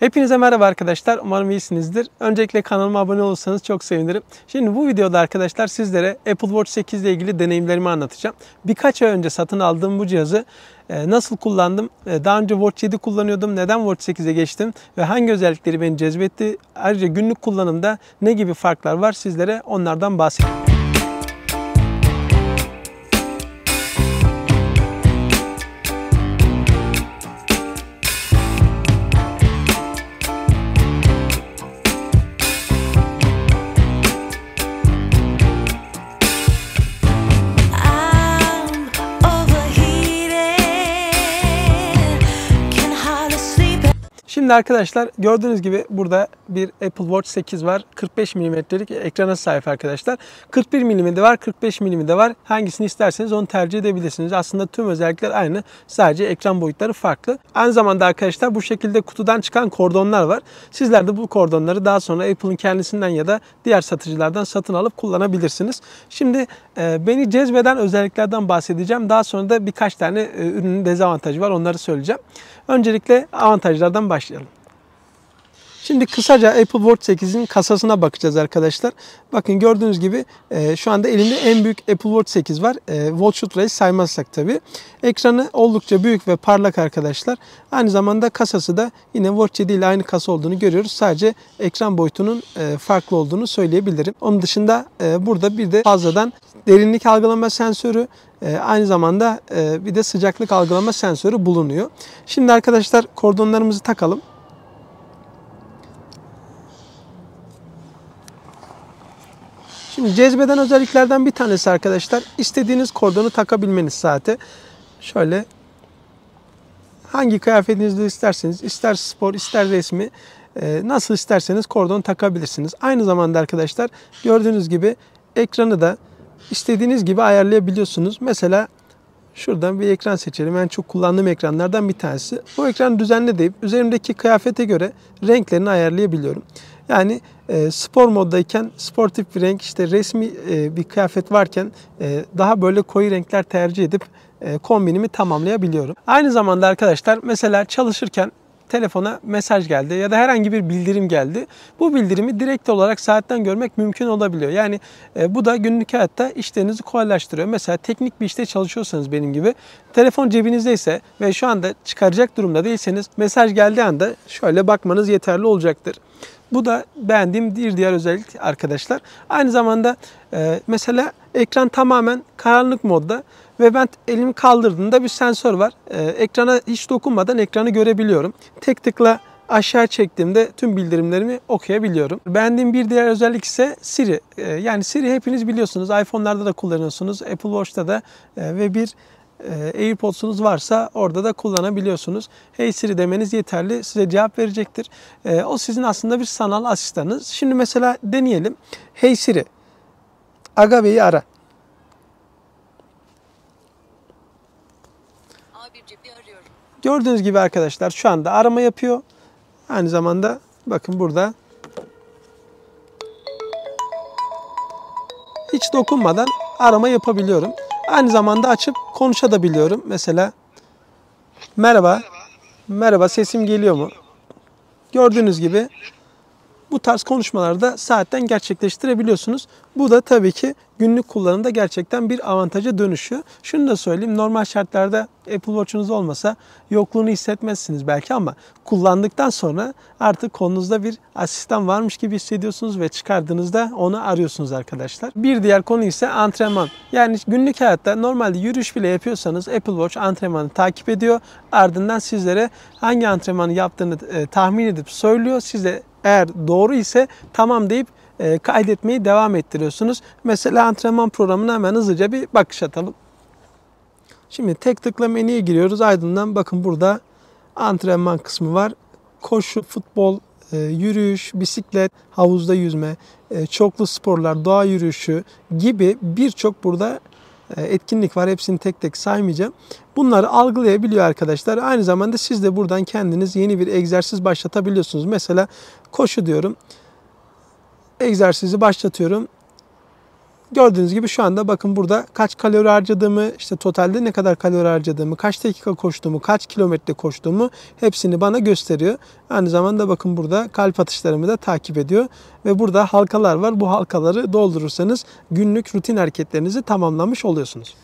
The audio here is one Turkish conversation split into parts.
Hepinize merhaba arkadaşlar. Umarım iyisinizdir. Öncelikle kanalıma abone olursanız çok sevinirim. Şimdi bu videoda arkadaşlar sizlere Apple Watch 8 ile ilgili deneyimlerimi anlatacağım. Birkaç ay önce satın aldığım bu cihazı e, nasıl kullandım? E, daha önce Watch 7 kullanıyordum. Neden Watch 8'e geçtim? Ve hangi özellikleri beni cezbetti? Ayrıca günlük kullanımda ne gibi farklar var sizlere onlardan bahsedeceğim. Şimdi arkadaşlar gördüğünüz gibi burada bir Apple Watch 8 var. 45 mm'lik ekrana sahip arkadaşlar. 41 mm de var, 45 mm de var. Hangisini isterseniz onu tercih edebilirsiniz. Aslında tüm özellikler aynı. Sadece ekran boyutları farklı. Aynı zamanda arkadaşlar bu şekilde kutudan çıkan kordonlar var. Sizler de bu kordonları daha sonra Apple'ın kendisinden ya da diğer satıcılardan satın alıp kullanabilirsiniz. Şimdi e, beni cezbeden özelliklerden bahsedeceğim. Daha sonra da birkaç tane e, ürünün dezavantajı var. Onları söyleyeceğim. Öncelikle avantajlardan başlayalım. Şimdi kısaca Apple Watch 8'in kasasına bakacağız arkadaşlar. Bakın gördüğünüz gibi e, şu anda elimde en büyük Apple Watch 8 var. E, Watch Ultra'yı saymazsak tabi. Ekranı oldukça büyük ve parlak arkadaşlar. Aynı zamanda kasası da yine Watch 7 ile aynı kasa olduğunu görüyoruz. Sadece ekran boyutunun e, farklı olduğunu söyleyebilirim. Onun dışında e, burada bir de fazladan derinlik algılama sensörü, e, aynı zamanda e, bir de sıcaklık algılama sensörü bulunuyor. Şimdi arkadaşlar kordonlarımızı takalım. Şimdi cezbeden özelliklerden bir tanesi arkadaşlar istediğiniz kordonu takabilmeniz saate. Şöyle hangi kıyafetinizde isterseniz ister spor ister resmi e, nasıl isterseniz kordon takabilirsiniz. Aynı zamanda arkadaşlar gördüğünüz gibi ekranı da istediğiniz gibi ayarlayabiliyorsunuz. Mesela şuradan bir ekran seçelim. En çok kullandığım ekranlardan bir tanesi. Bu ekranı düzenle deyip üzerimdeki kıyafete göre renklerini ayarlayabiliyorum. Yani e, spor moddayken sportif bir renk işte resmi e, bir kıyafet varken e, daha böyle koyu renkler tercih edip e, kombinimi tamamlayabiliyorum. Aynı zamanda arkadaşlar mesela çalışırken telefona mesaj geldi ya da herhangi bir bildirim geldi. Bu bildirimi direkt olarak saatten görmek mümkün olabiliyor. Yani e, bu da günlük hayatta işlerinizi kolaylaştırıyor. Mesela teknik bir işte çalışıyorsanız benim gibi telefon cebinizdeyse ve şu anda çıkaracak durumda değilseniz mesaj geldiği anda şöyle bakmanız yeterli olacaktır. Bu da beğendiğim bir diğer özellik arkadaşlar. Aynı zamanda e, mesela ekran tamamen karanlık modda ve ben elimi kaldırdığımda bir sensör var. E, ekrana hiç dokunmadan ekranı görebiliyorum. Tek tıkla aşağı çektiğimde tüm bildirimlerimi okuyabiliyorum. Beğendiğim bir diğer özellik ise Siri. E, yani Siri hepiniz biliyorsunuz. iPhone'larda da kullanıyorsunuz. Apple Watch'ta da e, ve bir e, AirPods'unuz varsa orada da kullanabiliyorsunuz. Hey Siri demeniz yeterli. Size cevap verecektir. E, o sizin aslında bir sanal asistanınız. Şimdi mesela deneyelim. Hey Siri, Aga Bey'i ara. Gördüğünüz gibi arkadaşlar şu anda arama yapıyor. Aynı zamanda bakın burada hiç dokunmadan arama yapabiliyorum. Aynı zamanda açıp konuşabiliyorum. Mesela merhaba, merhaba sesim geliyor mu? Gördüğünüz gibi bu tarz da saatten gerçekleştirebiliyorsunuz. Bu da tabii ki günlük kullanımda gerçekten bir avantaja dönüşüyor. Şunu da söyleyeyim normal şartlarda Apple Watch'unuz olmasa yokluğunu hissetmezsiniz belki ama kullandıktan sonra artık kolunuzda bir asistan varmış gibi hissediyorsunuz ve çıkardığınızda onu arıyorsunuz arkadaşlar. Bir diğer konu ise antrenman. Yani günlük hayatta normalde yürüyüş bile yapıyorsanız Apple Watch antrenmanı takip ediyor. Ardından sizlere hangi antrenmanı yaptığını e, tahmin edip söylüyor. Siz eğer doğru ise tamam deyip e, kaydetmeyi devam ettiriyorsunuz. Mesela antrenman programına hemen hızlıca bir bakış atalım. Şimdi tek tıkla menüye giriyoruz. Ardından bakın burada antrenman kısmı var. Koşu, futbol, e, yürüyüş, bisiklet, havuzda yüzme, e, çoklu sporlar, doğa yürüyüşü gibi birçok burada e, etkinlik var. Hepsini tek tek saymayacağım. Bunları algılayabiliyor arkadaşlar. Aynı zamanda siz de buradan kendiniz yeni bir egzersiz başlatabiliyorsunuz. Mesela koşu diyorum egzersizi başlatıyorum. Gördüğünüz gibi şu anda bakın burada kaç kalori harcadığımı, işte totalde ne kadar kalori harcadığımı, kaç dakika koştuğumu, kaç kilometre koştuğumu hepsini bana gösteriyor. Aynı zamanda bakın burada kalp atışlarımı da takip ediyor. Ve burada halkalar var. Bu halkaları doldurursanız günlük rutin hareketlerinizi tamamlamış oluyorsunuz.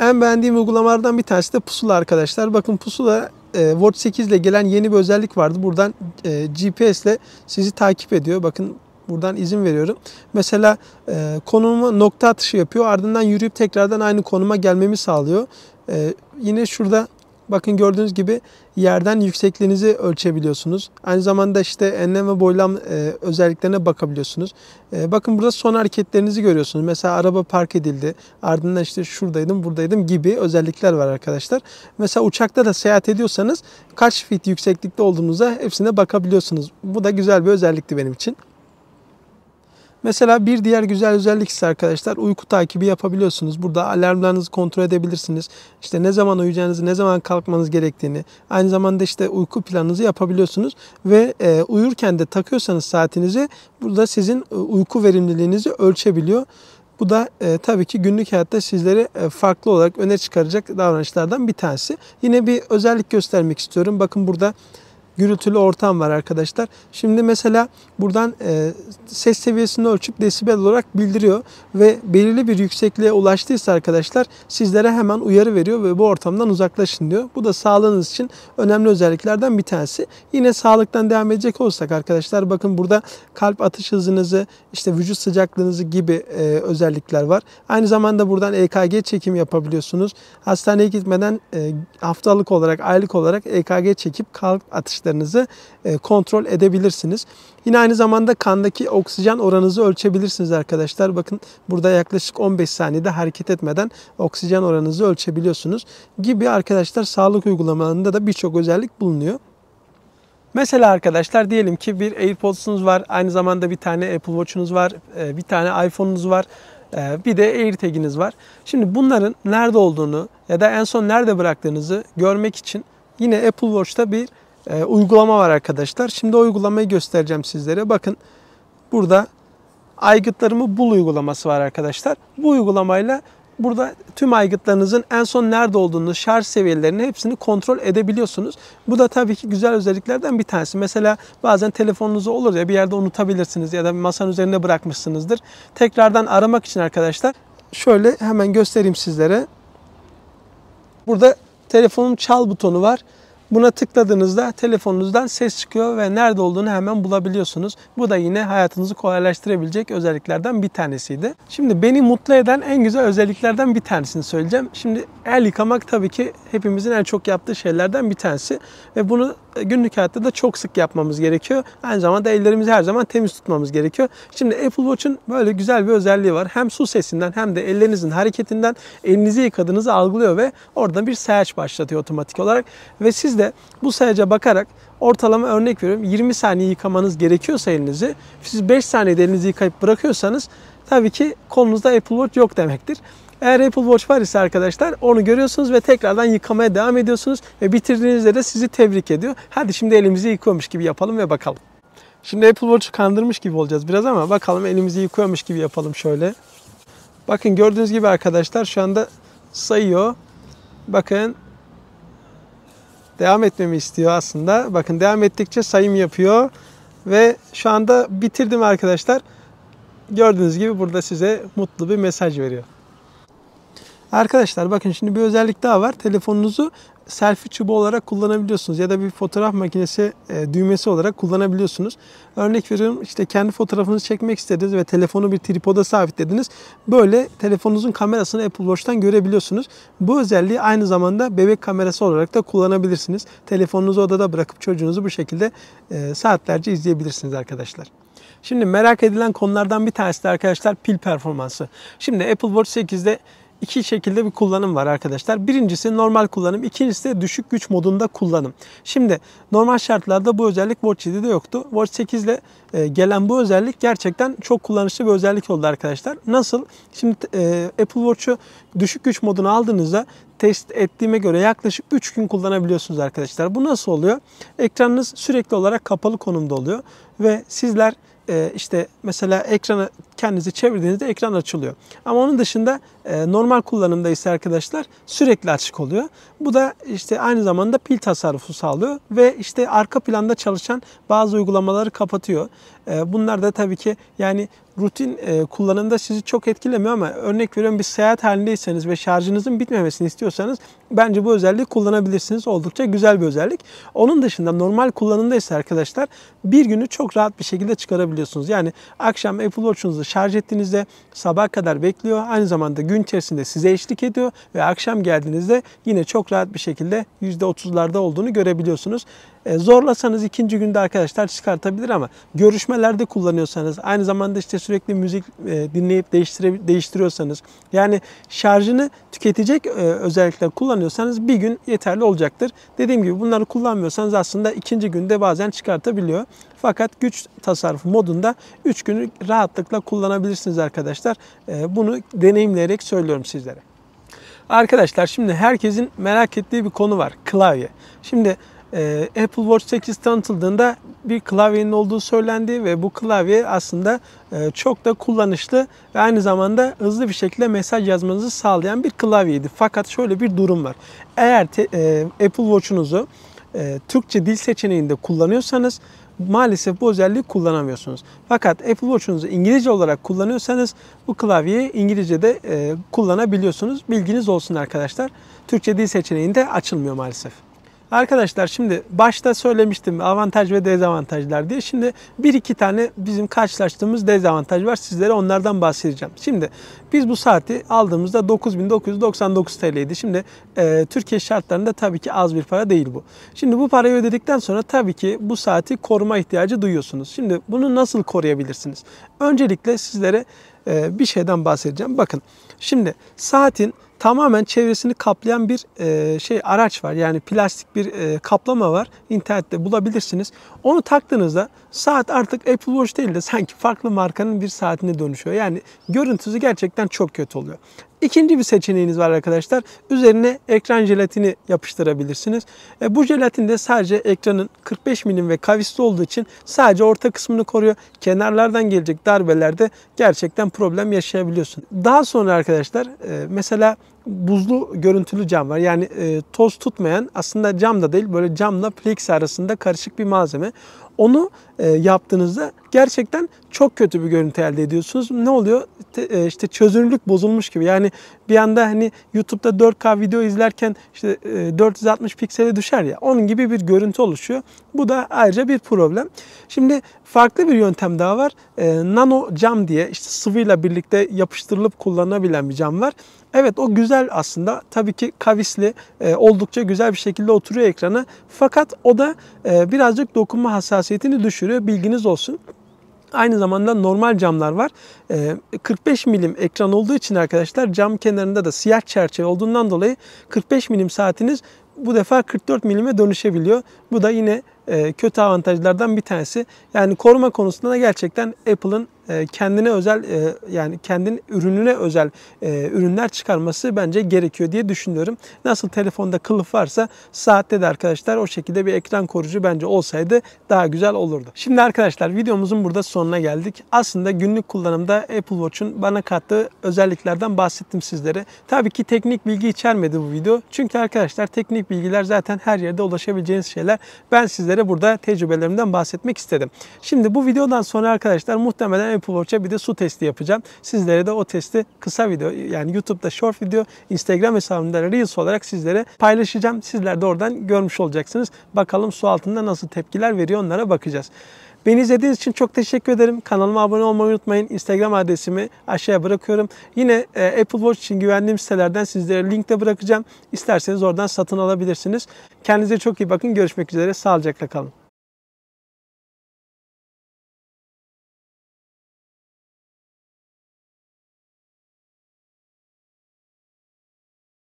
En beğendiğim uygulamalardan bir tanesi de pusula arkadaşlar. Bakın pusula e, Watch 8 ile gelen yeni bir özellik vardı. Buradan e, GPS ile sizi takip ediyor. Bakın Buradan izin veriyorum. Mesela e, konuma nokta atışı yapıyor. Ardından yürüyüp tekrardan aynı konuma gelmemi sağlıyor. E, yine şurada bakın gördüğünüz gibi yerden yüksekliğinizi ölçebiliyorsunuz. Aynı zamanda işte enlem ve boylam e, özelliklerine bakabiliyorsunuz. E, bakın burada son hareketlerinizi görüyorsunuz. Mesela araba park edildi. Ardından işte şuradaydım, buradaydım gibi özellikler var arkadaşlar. Mesela uçakta da seyahat ediyorsanız kaç fit yükseklikte olduğunuza hepsine bakabiliyorsunuz. Bu da güzel bir özellikti benim için. Mesela bir diğer güzel özellik ise arkadaşlar uyku takibi yapabiliyorsunuz. Burada alarmlarınızı kontrol edebilirsiniz. İşte ne zaman uyuyacağınızı, ne zaman kalkmanız gerektiğini, aynı zamanda işte uyku planınızı yapabiliyorsunuz. Ve e, uyurken de takıyorsanız saatinizi burada sizin e, uyku verimliliğinizi ölçebiliyor. Bu da e, tabii ki günlük hayatta sizleri e, farklı olarak öne çıkaracak davranışlardan bir tanesi. Yine bir özellik göstermek istiyorum. Bakın burada gürültülü ortam var arkadaşlar. Şimdi mesela buradan e, ses seviyesini ölçüp desibel olarak bildiriyor ve belirli bir yüksekliğe ulaştıysa arkadaşlar sizlere hemen uyarı veriyor ve bu ortamdan uzaklaşın diyor. Bu da sağlığınız için önemli özelliklerden bir tanesi. Yine sağlıktan devam edecek olsak arkadaşlar bakın burada kalp atış hızınızı işte vücut sıcaklığınızı gibi e, özellikler var. Aynı zamanda buradan EKG çekim yapabiliyorsunuz. Hastaneye gitmeden e, haftalık olarak aylık olarak EKG çekip kalp atışları miktarınızı e, kontrol edebilirsiniz. Yine aynı zamanda kandaki oksijen oranınızı ölçebilirsiniz arkadaşlar. Bakın burada yaklaşık 15 saniyede hareket etmeden oksijen oranınızı ölçebiliyorsunuz gibi arkadaşlar sağlık uygulamalarında da birçok özellik bulunuyor. Mesela arkadaşlar diyelim ki bir AirPods'unuz var, aynı zamanda bir tane Apple Watch'unuz var, e, bir tane iPhone'unuz var, e, bir de AirTag'iniz var. Şimdi bunların nerede olduğunu ya da en son nerede bıraktığınızı görmek için yine Apple Watch'ta bir e, uygulama var arkadaşlar. Şimdi o uygulamayı göstereceğim sizlere. Bakın burada aygıtlarımı bul uygulaması var arkadaşlar. Bu uygulamayla burada tüm aygıtlarınızın en son nerede olduğunu, şarj seviyelerini hepsini kontrol edebiliyorsunuz. Bu da tabii ki güzel özelliklerden bir tanesi. Mesela bazen telefonunuzu olur ya bir yerde unutabilirsiniz ya da masanın üzerinde bırakmışsınızdır. Tekrardan aramak için arkadaşlar şöyle hemen göstereyim sizlere. Burada telefonun çal butonu var. Buna tıkladığınızda telefonunuzdan ses çıkıyor ve nerede olduğunu hemen bulabiliyorsunuz. Bu da yine hayatınızı kolaylaştırabilecek özelliklerden bir tanesiydi. Şimdi beni mutlu eden en güzel özelliklerden bir tanesini söyleyeceğim. Şimdi el yıkamak tabii ki hepimizin en çok yaptığı şeylerden bir tanesi ve bunu e, günlük hayatta da çok sık yapmamız gerekiyor. Aynı zamanda ellerimizi her zaman temiz tutmamız gerekiyor. Şimdi Apple Watch'un böyle güzel bir özelliği var. Hem su sesinden hem de ellerinizin hareketinden elinizi yıkadığınızı algılıyor ve oradan bir seyahat başlatıyor otomatik olarak ve siz de bu sayaca bakarak ortalama örnek veriyorum 20 saniye yıkamanız gerekiyorsa elinizi siz 5 saniyede elinizi yıkayıp bırakıyorsanız tabii ki kolunuzda Apple Watch yok demektir. Eğer Apple Watch var ise arkadaşlar onu görüyorsunuz ve tekrardan yıkamaya devam ediyorsunuz ve bitirdiğinizde de sizi tebrik ediyor. Hadi şimdi elimizi yıkıyormuş gibi yapalım ve bakalım. Şimdi Apple Watch'u kandırmış gibi olacağız biraz ama bakalım elimizi yıkıyormuş gibi yapalım şöyle. Bakın gördüğünüz gibi arkadaşlar şu anda sayıyor. Bakın devam etmemi istiyor aslında. Bakın devam ettikçe sayım yapıyor ve şu anda bitirdim arkadaşlar. Gördüğünüz gibi burada size mutlu bir mesaj veriyor. Arkadaşlar bakın şimdi bir özellik daha var. Telefonunuzu selfie çubuğu olarak kullanabiliyorsunuz ya da bir fotoğraf makinesi e, düğmesi olarak kullanabiliyorsunuz. Örnek veriyorum işte kendi fotoğrafınızı çekmek istediniz ve telefonu bir tripoda sabitlediniz. Böyle telefonunuzun kamerasını Apple Watch'tan görebiliyorsunuz. Bu özelliği aynı zamanda bebek kamerası olarak da kullanabilirsiniz. Telefonunuzu odada bırakıp çocuğunuzu bu şekilde e, saatlerce izleyebilirsiniz arkadaşlar. Şimdi merak edilen konulardan bir tanesi de arkadaşlar pil performansı. Şimdi Apple Watch 8'de iki şekilde bir kullanım var arkadaşlar. Birincisi normal kullanım, ikincisi de düşük güç modunda kullanım. Şimdi normal şartlarda bu özellik Watch 7'de yoktu. Watch 8 ile e, gelen bu özellik gerçekten çok kullanışlı bir özellik oldu arkadaşlar. Nasıl? Şimdi e, Apple Watch'u düşük güç moduna aldığınızda test ettiğime göre yaklaşık 3 gün kullanabiliyorsunuz arkadaşlar. Bu nasıl oluyor? Ekranınız sürekli olarak kapalı konumda oluyor ve sizler e, işte mesela ekranı kendinizi çevirdiğinizde ekran açılıyor. Ama onun dışında e, normal kullanımda ise arkadaşlar sürekli açık oluyor. Bu da işte aynı zamanda pil tasarrufu sağlıyor ve işte arka planda çalışan bazı uygulamaları kapatıyor. E, bunlar da tabii ki yani rutin e, kullanımda sizi çok etkilemiyor ama örnek veriyorum bir seyahat halindeyseniz ve şarjınızın bitmemesini istiyorsanız bence bu özelliği kullanabilirsiniz. Oldukça güzel bir özellik. Onun dışında normal kullanımda ise arkadaşlar bir günü çok rahat bir şekilde çıkarabiliyorsunuz. Yani akşam Apple Watch'unuzu şarj ettiğinizde sabah kadar bekliyor. Aynı zamanda gün içerisinde size eşlik ediyor ve akşam geldiğinizde yine çok rahat bir şekilde %30'larda olduğunu görebiliyorsunuz. E, zorlasanız ikinci günde arkadaşlar çıkartabilir ama görüşmelerde kullanıyorsanız aynı zamanda işte sürekli müzik e, dinleyip değiştire, değiştiriyorsanız yani şarjını tüketecek e, özellikler kullanıyorsanız bir gün yeterli olacaktır. Dediğim gibi bunları kullanmıyorsanız aslında ikinci günde bazen çıkartabiliyor. Fakat güç tasarrufu modunda 3 günü rahatlıkla kullanabilirsiniz arkadaşlar. Ee, bunu deneyimleyerek söylüyorum sizlere. Arkadaşlar şimdi herkesin merak ettiği bir konu var. Klavye. Şimdi e, Apple Watch 8 tanıtıldığında bir klavyenin olduğu söylendi ve bu klavye aslında e, çok da kullanışlı ve aynı zamanda hızlı bir şekilde mesaj yazmanızı sağlayan bir klavyeydi. Fakat şöyle bir durum var. Eğer te, e, Apple Watch'unuzu e, Türkçe dil seçeneğinde kullanıyorsanız maalesef bu özelliği kullanamıyorsunuz. Fakat Apple Watch'unuzu İngilizce olarak kullanıyorsanız bu klavyeyi İngilizce'de e, kullanabiliyorsunuz. Bilginiz olsun arkadaşlar. Türkçe dil seçeneğinde açılmıyor maalesef. Arkadaşlar şimdi başta söylemiştim avantaj ve dezavantajlar diye. Şimdi bir iki tane bizim karşılaştığımız dezavantaj var. Sizlere onlardan bahsedeceğim. Şimdi biz bu saati aldığımızda 9999 TL'ydi. Şimdi e, Türkiye şartlarında tabii ki az bir para değil bu. Şimdi bu parayı ödedikten sonra tabii ki bu saati koruma ihtiyacı duyuyorsunuz. Şimdi bunu nasıl koruyabilirsiniz? Öncelikle sizlere e, bir şeyden bahsedeceğim. Bakın şimdi saatin tamamen çevresini kaplayan bir e, şey araç var. Yani plastik bir e, kaplama var. İnternette bulabilirsiniz. Onu taktığınızda saat artık Apple Watch değil de sanki farklı markanın bir saatine dönüşüyor. Yani görüntüsü gerçekten çok kötü oluyor. İkinci bir seçeneğiniz var arkadaşlar. Üzerine ekran jelatini yapıştırabilirsiniz. E, bu jelatin de sadece ekranın 45 mm ve kavisli olduğu için sadece orta kısmını koruyor. Kenarlardan gelecek darbelerde gerçekten problem yaşayabiliyorsun. Daha sonra arkadaşlar e, mesela buzlu görüntülü cam var. Yani e, toz tutmayan aslında cam da değil böyle camla plexi arasında karışık bir malzeme. Onu e, yaptığınızda gerçekten çok kötü bir görüntü elde ediyorsunuz. Ne oluyor? E, işte çözünürlük bozulmuş gibi. Yani bir anda hani YouTube'da 4K video izlerken işte 460 e, piksele düşer ya onun gibi bir görüntü oluşuyor. Bu da ayrıca bir problem. Şimdi farklı bir yöntem daha var. Nano cam diye işte sıvıyla birlikte yapıştırılıp kullanılabilen bir cam var. Evet o güzel aslında. Tabii ki kavisli oldukça güzel bir şekilde oturuyor ekrana. Fakat o da birazcık dokunma hassasiyetini düşürüyor gösteriyor. Bilginiz olsun. Aynı zamanda normal camlar var. 45 ee, milim ekran olduğu için arkadaşlar cam kenarında da siyah çerçeve olduğundan dolayı 45 milim saatiniz bu defa 44 milime dönüşebiliyor. Bu da yine e, kötü avantajlardan bir tanesi. Yani koruma konusunda da gerçekten Apple'ın e, kendine özel e, yani kendin ürününe özel e, ürünler çıkarması bence gerekiyor diye düşünüyorum. Nasıl telefonda kılıf varsa saatte de arkadaşlar o şekilde bir ekran koruyucu bence olsaydı daha güzel olurdu. Şimdi arkadaşlar videomuzun burada sonuna geldik. Aslında günlük kullanımda Apple Watch'un bana kattığı özelliklerden bahsettim sizlere. Tabii ki teknik bilgi içermedi bu video. Çünkü arkadaşlar teknik bilgiler zaten her yerde ulaşabileceğiniz şeyler. Ben sizlere burada tecrübelerimden bahsetmek istedim. Şimdi bu videodan sonra arkadaşlar muhtemelen Apple Watch'a bir de su testi yapacağım. Sizlere de o testi kısa video yani YouTube'da short video, Instagram hesabımda Reels olarak sizlere paylaşacağım. Sizler de oradan görmüş olacaksınız. Bakalım su altında nasıl tepkiler veriyor onlara bakacağız. Beni izlediğiniz için çok teşekkür ederim. Kanalıma abone olmayı unutmayın. Instagram adresimi aşağıya bırakıyorum. Yine e, Apple Watch için güvendiğim sitelerden sizlere link de bırakacağım. İsterseniz oradan satın alabilirsiniz. Kendinize çok iyi bakın. Görüşmek üzere. Sağlıcakla kalın.